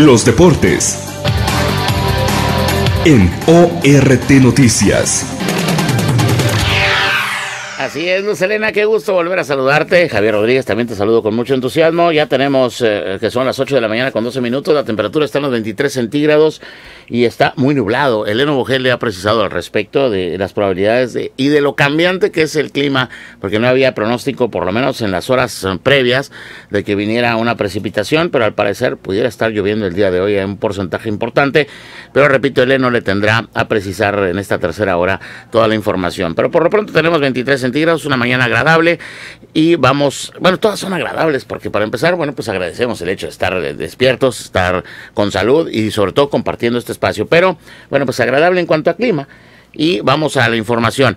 Los deportes en ORT Noticias. Así es, Luz Elena, qué gusto volver a saludarte. Javier Rodríguez, también te saludo con mucho entusiasmo. Ya tenemos eh, eh, que son las 8 de la mañana con 12 minutos, la temperatura está en los 23 centígrados y está muy nublado. Eleno Bogel le ha precisado al respecto de las probabilidades y de lo cambiante que es el clima, porque no había pronóstico, por lo menos en las horas eh, previas, de que viniera una precipitación, pero al parecer pudiera estar lloviendo el día de hoy en un porcentaje importante. Pero repito, Eleno le tendrá a precisar en esta tercera hora toda la información. Pero por lo pronto tenemos 23 centígrados centígrados, una mañana agradable y vamos, bueno, todas son agradables porque para empezar, bueno, pues agradecemos el hecho de estar eh, despiertos, estar con salud y sobre todo compartiendo este espacio, pero bueno, pues agradable en cuanto a clima. Y vamos a la información.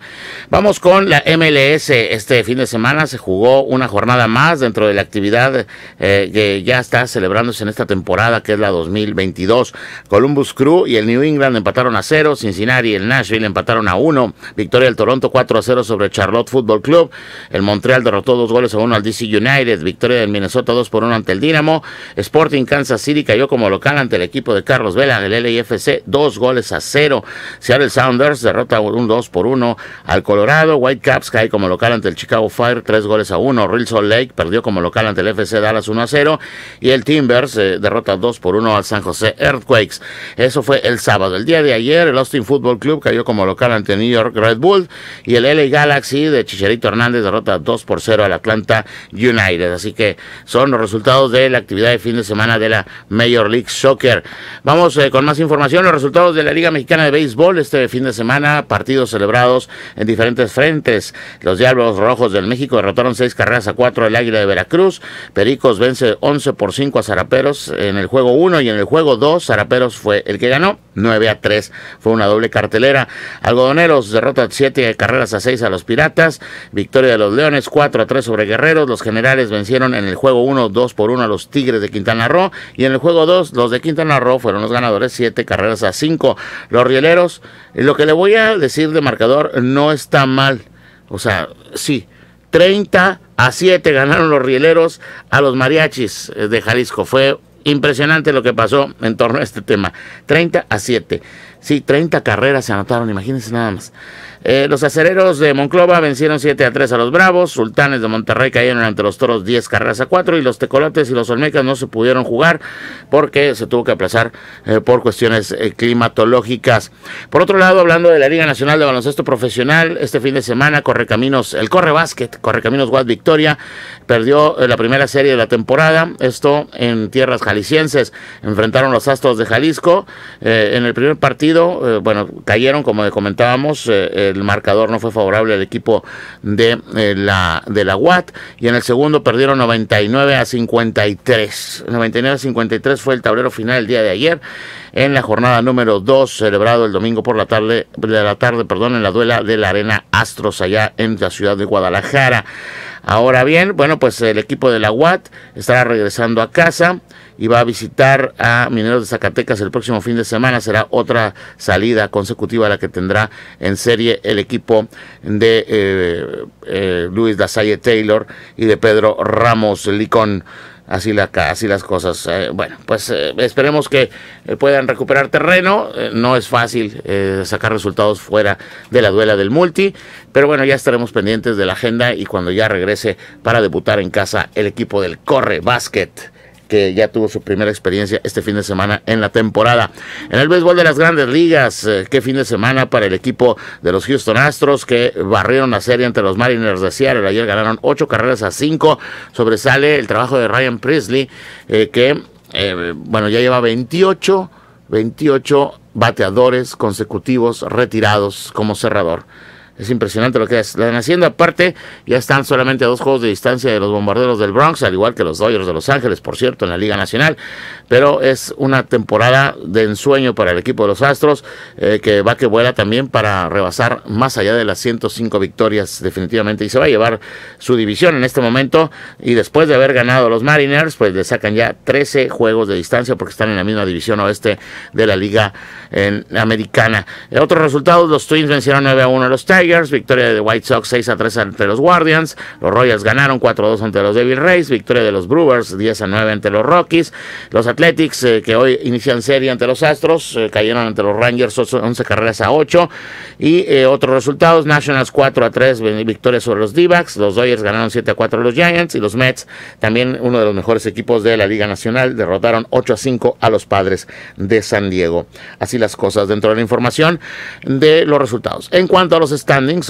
Vamos con la MLS. Este fin de semana se jugó una jornada más dentro de la actividad eh, que ya está celebrándose en esta temporada, que es la 2022. Columbus Crew y el New England empataron a cero. Cincinnati y el Nashville empataron a uno. Victoria del Toronto 4 a 0 sobre Charlotte Football Club. El Montreal derrotó dos goles a uno al DC United. Victoria del Minnesota 2 por 1 ante el Dynamo. Sporting Kansas City cayó como local ante el equipo de Carlos Vela, del LIFC, dos goles a cero. Seattle Sounders derrota un 2 por 1 al Colorado. Whitecaps cae como local ante el Chicago Fire, 3 goles a 1. Rilson Lake perdió como local ante el FC Dallas 1 a 0. Y el Timbers eh, derrota 2 por 1 al San José Earthquakes. Eso fue el sábado. El día de ayer, el Austin Football Club cayó como local ante New York Red Bull. Y el LA Galaxy de Chicharito Hernández derrota 2 por 0 al Atlanta United. Así que son los resultados de la actividad de fin de semana de la Major League Soccer. Vamos eh, con más información. Los resultados de la Liga Mexicana de Béisbol este fin de semana partidos celebrados en diferentes frentes. Los Diablos Rojos del México derrotaron seis carreras a cuatro al Águila de Veracruz. Pericos vence 11 por cinco a Zaraperos en el juego 1 y en el juego 2 Zaraperos fue el que ganó. nueve a tres, fue una doble cartelera. Algodoneros derrota siete carreras a seis a los Piratas. Victoria de los Leones cuatro a tres sobre Guerreros. Los Generales vencieron en el juego 1 dos por uno a los Tigres de Quintana Roo. Y en el juego 2 los de Quintana Roo fueron los ganadores siete carreras a cinco Los Rieleros, lo que le voy a decir de marcador, no está mal. O sea, sí, 30 a 7 ganaron los rieleros a los mariachis eh, de Jalisco. Fue impresionante lo que pasó en torno a este tema. 30 a 7. Sí, 30 carreras se anotaron, imagínense nada más. Eh, los acereros de Monclova vencieron 7 a 3 a los Bravos. Sultanes de Monterrey cayeron ante los toros 10 carreras a 4. Y los Tecolotes y los Olmecas no se pudieron jugar porque se tuvo que aplazar eh, por cuestiones eh, climatológicas. Por otro lado, hablando de la Liga Nacional de Baloncesto Profesional, este fin de semana Correcaminos, el Corre Correcaminos Guad Victoria, perdió la primera serie de la temporada. Esto en tierras jaliscienses. Enfrentaron los Astros de Jalisco en el primer partido eh, bueno, cayeron, como comentábamos, eh, el marcador no fue favorable al equipo de, eh, la, de la UAT, y en el segundo perdieron 99 a 53. 99 a 53 fue el tablero final el día de ayer, en la jornada número 2, celebrado el domingo por la tarde, de la tarde, perdón, en la duela de la Arena Astros, allá en la ciudad de Guadalajara. Ahora bien, bueno, pues el equipo de la UAT estará regresando a casa y va a visitar a Mineros de Zacatecas el próximo fin de semana. Será otra salida consecutiva la que tendrá en serie el equipo de eh, eh, Luis Lasalle Taylor y de Pedro Ramos Licón así, así las cosas. Eh, bueno, pues eh, esperemos que eh, puedan recuperar terreno. no es fácil sacar resultados fuera de la duela del multi, pero bueno, ya estaremos pendientes de la agenda y cuando ya regrese para debutar en casa el equipo del Corre Basket que ya tuvo su primera experiencia este fin de semana en la temporada. En el béisbol de las grandes ligas, eh, qué fin de semana para el equipo de los Houston Astros que barrieron la serie entre los Mariners de Seattle. Ayer ganaron ocho carreras a cinco. Sobresale el trabajo de Ryan Priestley, eh, que, eh, bueno, ya lleva 28, 28 bateadores consecutivos retirados como cerrador. Es impresionante lo que es. están haciendo. Aparte, ya están solamente a dos juegos de distancia de los bombarderos del Bronx, al igual que los Dodgers de Los Ángeles, por cierto, en la Liga Nacional. Pero es una temporada de ensueño para el equipo de los Astros, eh, que va que vuela también para rebasar más allá de las 105 victorias definitivamente. Y se va a llevar su división en este momento. Y después de haber ganado los Mariners, pues le sacan ya 13 juegos de distancia porque están en la misma división oeste de la Liga Americana. Eh, otros resultados, los Twins vencieron 9 a 1 a los Tigers victoria de White Sox 6 a 3 ante los Guardians, los Royals ganaron 4 a 2 ante los Devil Rays, victoria de los Brewers 10 a 9 ante los Rockies, los Athletics eh, que hoy inician serie ante los Astros, eh, cayeron ante los Rangers 11 carreras a 8 y eh, otros resultados, Nationals 4 a 3 victoria sobre los d los Dodgers ganaron 7 a 4 a los Giants y los Mets, también uno de los mejores equipos de la Liga Nacional, derrotaron 8 a 5 a los Padres de San Diego. Así las cosas dentro de la información de los resultados. En cuanto a los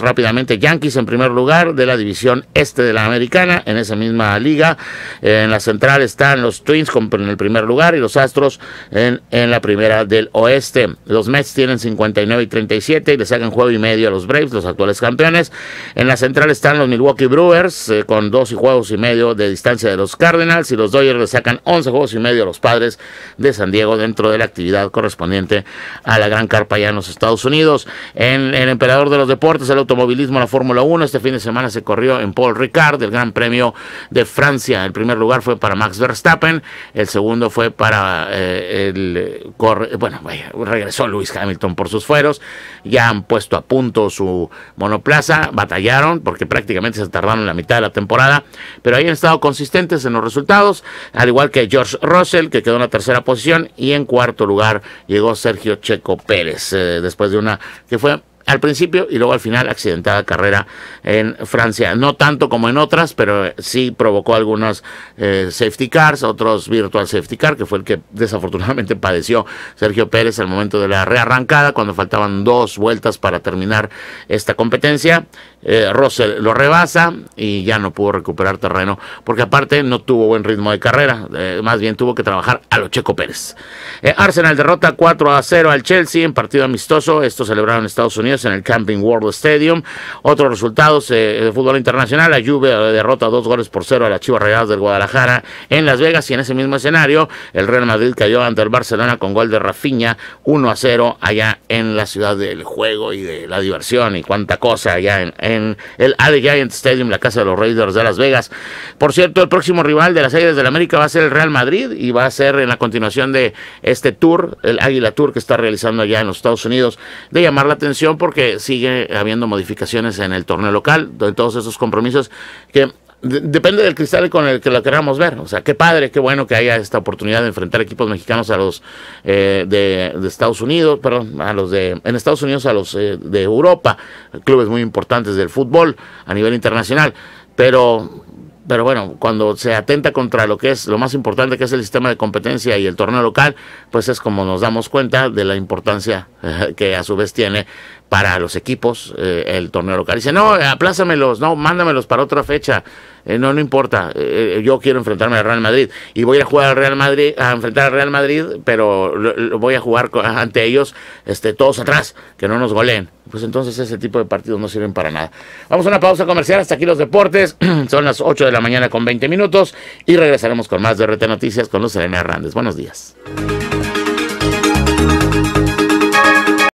rápidamente. Yankees en primer lugar de la división este de la americana, en esa misma liga. En la central están los Twins en el primer lugar y los Astros en, la primera del oeste. Los Mets tienen 59 y 37 y le sacan juego y medio a los Braves, los actuales campeones. En la central están los Milwaukee Brewers eh, con dos y juegos y medio de distancia de los Cardinals y los Dodgers le sacan 11 juegos y medio a los Padres de San Diego dentro de la actividad correspondiente a la Gran Carpa allá en los Estados Unidos. En el emperador de los deportes el automovilismo, la Fórmula 1. Este fin de semana se corrió en Paul Ricard el Gran Premio de Francia. El primer lugar fue para Max Verstappen, el segundo fue para eh, el... bueno, regresó Luis Hamilton por sus fueros. Ya han puesto a punto su monoplaza, batallaron porque prácticamente se tardaron la mitad de la temporada, pero ahí han estado consistentes en los resultados, al igual que George Russell, que quedó en la tercera posición, y en cuarto lugar llegó Sergio Checo Pérez, eh, después de una que fue al principio y luego al final accidentada carrera en Francia. No tanto como en otras, pero eh, sí provocó algunos eh, safety cars, otros virtual safety car, que fue el que desafortunadamente padeció Sergio Pérez al momento de la rearrancada, cuando faltaban dos vueltas para terminar esta competencia. Eh, Russell lo rebasa y ya no pudo recuperar terreno, porque aparte no tuvo buen ritmo de carrera, eh, más bien tuvo que trabajar a lo Checo Pérez. Eh, Arsenal derrota 4 a 0 al Chelsea en partido amistoso, esto celebraron en Estados Unidos en el Camping World Stadium. Otros resultados de fútbol internacional, la Juve derrota dos goles por cero a la Chivas Real del Guadalajara en Las Vegas y en ese mismo escenario el Real Madrid cayó ante el Barcelona con gol de Rafinha 1 a 0 allá en la ciudad del juego y de la diversión y cuánta cosa allá en en el de Giant Stadium, la casa de los Raiders de Las Vegas. Por cierto, el próximo rival de las Águilas del la América va a ser el Real Madrid y va a ser en la continuación de este tour, el Águila Tour que está realizando allá en los Estados Unidos, de llamar la atención porque sigue habiendo modificaciones en el torneo local, de todos esos compromisos que depende del cristal con el que lo queramos ver. O sea, qué padre, qué bueno que haya esta oportunidad de enfrentar equipos mexicanos a los eh, de, Estados Unidos, perdón, a los de, en Estados Unidos a los eh, de Europa, clubes muy importantes del fútbol a nivel internacional. Pero pero bueno, cuando se atenta contra lo que es lo más importante que es el sistema de competencia y el torneo local, pues es como nos damos cuenta de la importancia que a su vez tiene para los equipos eh, el torneo local. Dice, no, aplázamelos, no, mándamelos para otra fecha. Eh, no, no importa, eh, yo quiero enfrentarme al Real Madrid. Y voy a jugar al Real Madrid, a enfrentar al Real Madrid, pero voy a jugar ante ellos este, todos atrás, que no nos goleen. Pues entonces ese tipo de partidos no sirven para nada. Vamos a una pausa comercial, hasta aquí los deportes. Son las 8 de la mañana con 20 minutos y regresaremos con más de RT Noticias con los Elena Hernández. Buenos días.